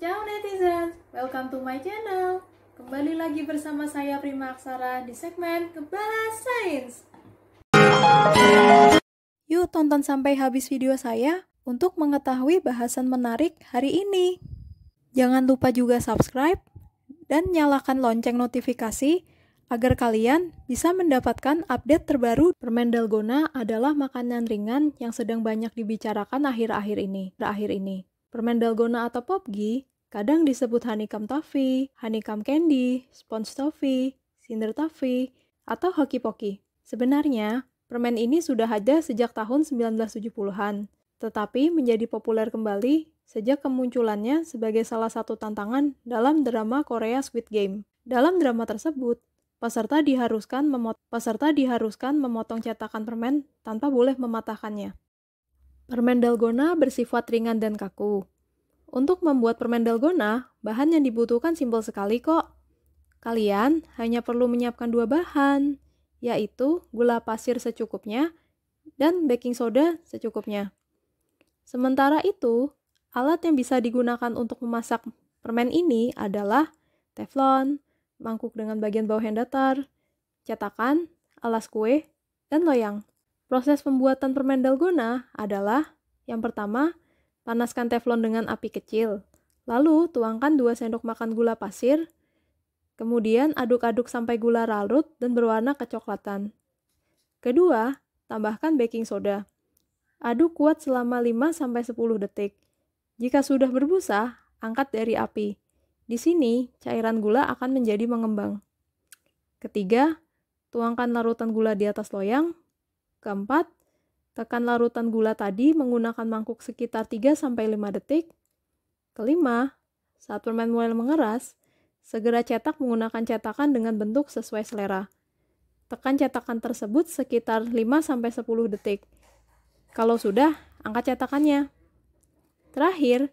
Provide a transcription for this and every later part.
Ciao netizen, welcome to my channel. Kembali lagi bersama saya Prima Aksara di segmen Kebala Sains. Yuk tonton sampai habis video saya untuk mengetahui bahasan menarik hari ini. Jangan lupa juga subscribe dan nyalakan lonceng notifikasi agar kalian bisa mendapatkan update terbaru. Permen dalgona adalah makanan ringan yang sedang banyak dibicarakan akhir-akhir ini. Akhir ini. Permen dalgona atau popgi Kadang disebut honeycomb toffee, honeycomb candy, sponge toffee, cinder toffee, atau hoki poki. Sebenarnya, permen ini sudah ada sejak tahun 1970-an, tetapi menjadi populer kembali sejak kemunculannya sebagai salah satu tantangan dalam drama Korea Squid Game. Dalam drama tersebut, peserta diharuskan memot peserta diharuskan memotong cetakan permen tanpa boleh mematahkannya. Permen dalgona bersifat ringan dan kaku, untuk membuat permen dalgona, bahan yang dibutuhkan simpel sekali kok. Kalian hanya perlu menyiapkan dua bahan, yaitu gula pasir secukupnya dan baking soda secukupnya. Sementara itu, alat yang bisa digunakan untuk memasak permen ini adalah teflon, mangkuk dengan bagian bawah yang datar, cetakan, alas kue, dan loyang. Proses pembuatan permen dalgona adalah yang pertama, Panaskan teflon dengan api kecil. Lalu tuangkan 2 sendok makan gula pasir. Kemudian aduk-aduk sampai gula larut dan berwarna kecoklatan. Kedua, tambahkan baking soda. Aduk kuat selama 5-10 detik. Jika sudah berbusa, angkat dari api. Di sini, cairan gula akan menjadi mengembang. Ketiga, tuangkan larutan gula di atas loyang. Keempat, Tekan larutan gula tadi menggunakan mangkuk sekitar 3-5 detik. Kelima, saat permen mulai mengeras, segera cetak menggunakan cetakan dengan bentuk sesuai selera. Tekan cetakan tersebut sekitar 5-10 detik. Kalau sudah, angkat cetakannya. Terakhir,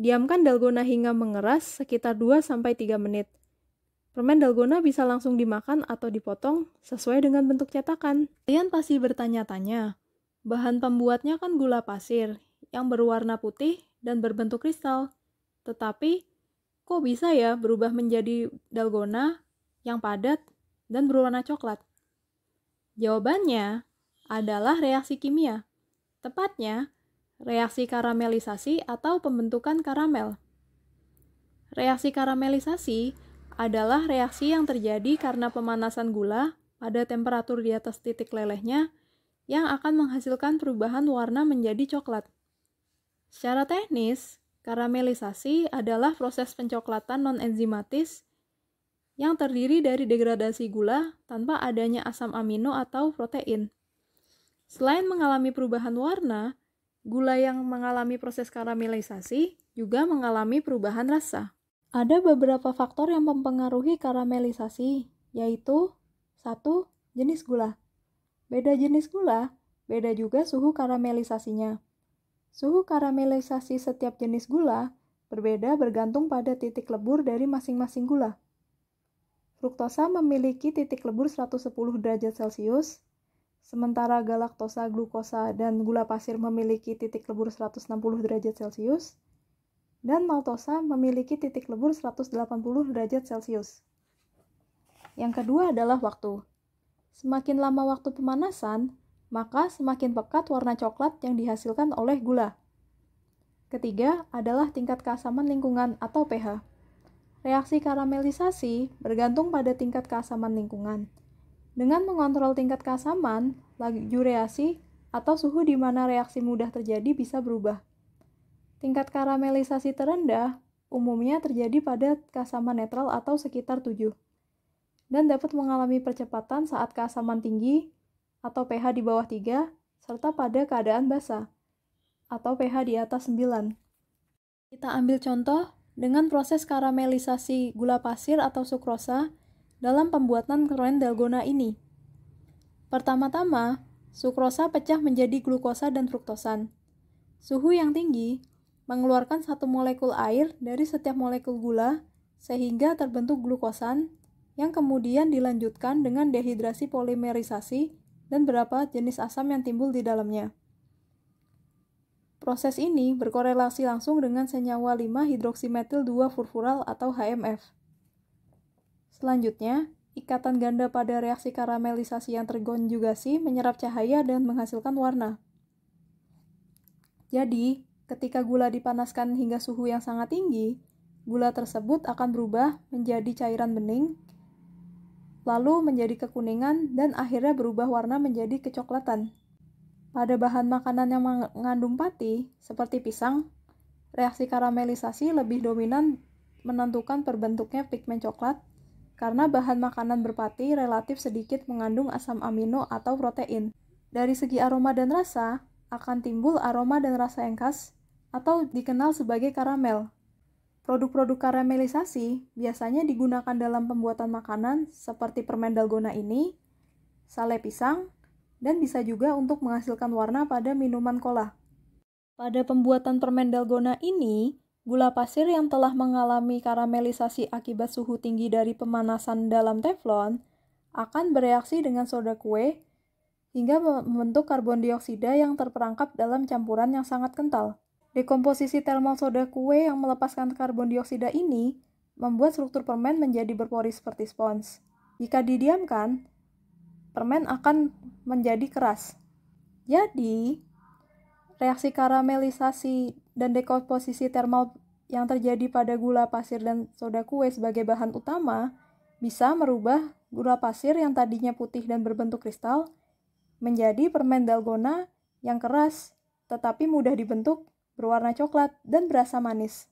diamkan dalgona hingga mengeras sekitar 2-3 menit. Permen dalgona bisa langsung dimakan atau dipotong sesuai dengan bentuk cetakan. Kalian pasti bertanya-tanya, Bahan pembuatnya kan gula pasir yang berwarna putih dan berbentuk kristal. Tetapi, kok bisa ya berubah menjadi dalgona yang padat dan berwarna coklat? Jawabannya adalah reaksi kimia. Tepatnya, reaksi karamelisasi atau pembentukan karamel. Reaksi karamelisasi adalah reaksi yang terjadi karena pemanasan gula pada temperatur di atas titik lelehnya yang akan menghasilkan perubahan warna menjadi coklat. Secara teknis, karamelisasi adalah proses pencoklatan non-enzimatis yang terdiri dari degradasi gula tanpa adanya asam amino atau protein. Selain mengalami perubahan warna, gula yang mengalami proses karamelisasi juga mengalami perubahan rasa. Ada beberapa faktor yang mempengaruhi karamelisasi, yaitu 1. jenis gula. Beda jenis gula, beda juga suhu karamelisasinya. Suhu karamelisasi setiap jenis gula berbeda bergantung pada titik lebur dari masing-masing gula. Fruktosa memiliki titik lebur 110 derajat Celcius, sementara galaktosa, glukosa, dan gula pasir memiliki titik lebur 160 derajat Celcius, dan maltosa memiliki titik lebur 180 derajat Celcius. Yang kedua adalah waktu. Semakin lama waktu pemanasan, maka semakin pekat warna coklat yang dihasilkan oleh gula. Ketiga adalah tingkat keasaman lingkungan atau pH. Reaksi karamelisasi bergantung pada tingkat keasaman lingkungan. Dengan mengontrol tingkat keasaman, laju reaksi atau suhu di mana reaksi mudah terjadi bisa berubah. Tingkat karamelisasi terendah umumnya terjadi pada keasaman netral atau sekitar 7 dan dapat mengalami percepatan saat keasaman tinggi atau pH di bawah 3 serta pada keadaan basah atau pH di atas 9. Kita ambil contoh dengan proses karamelisasi gula pasir atau sukrosa dalam pembuatan keren dalgona ini. Pertama-tama, sukrosa pecah menjadi glukosa dan fruktosan. Suhu yang tinggi mengeluarkan satu molekul air dari setiap molekul gula sehingga terbentuk glukosan yang kemudian dilanjutkan dengan dehidrasi polimerisasi dan beberapa jenis asam yang timbul di dalamnya. Proses ini berkorelasi langsung dengan senyawa 5-hidroksimetil-2-furfural atau HMF. Selanjutnya, ikatan ganda pada reaksi karamelisasi yang tergonjugasi menyerap cahaya dan menghasilkan warna. Jadi, ketika gula dipanaskan hingga suhu yang sangat tinggi, gula tersebut akan berubah menjadi cairan bening lalu menjadi kekuningan dan akhirnya berubah warna menjadi kecoklatan. Pada bahan makanan yang mengandung pati, seperti pisang, reaksi karamelisasi lebih dominan menentukan perbentuknya pigmen coklat karena bahan makanan berpati relatif sedikit mengandung asam amino atau protein. Dari segi aroma dan rasa, akan timbul aroma dan rasa yang khas atau dikenal sebagai karamel Produk-produk karamelisasi biasanya digunakan dalam pembuatan makanan seperti permen dalgona ini, sale pisang, dan bisa juga untuk menghasilkan warna pada minuman cola. Pada pembuatan permen dalgona ini, gula pasir yang telah mengalami karamelisasi akibat suhu tinggi dari pemanasan dalam teflon akan bereaksi dengan soda kue hingga membentuk karbon dioksida yang terperangkap dalam campuran yang sangat kental. Dekomposisi thermal soda kue yang melepaskan karbon dioksida ini membuat struktur permen menjadi berpori seperti spons. Jika didiamkan, permen akan menjadi keras. Jadi, reaksi karamelisasi dan dekomposisi thermal yang terjadi pada gula pasir dan soda kue sebagai bahan utama bisa merubah gula pasir yang tadinya putih dan berbentuk kristal menjadi permen dalgona yang keras tetapi mudah dibentuk berwarna coklat, dan berasa manis.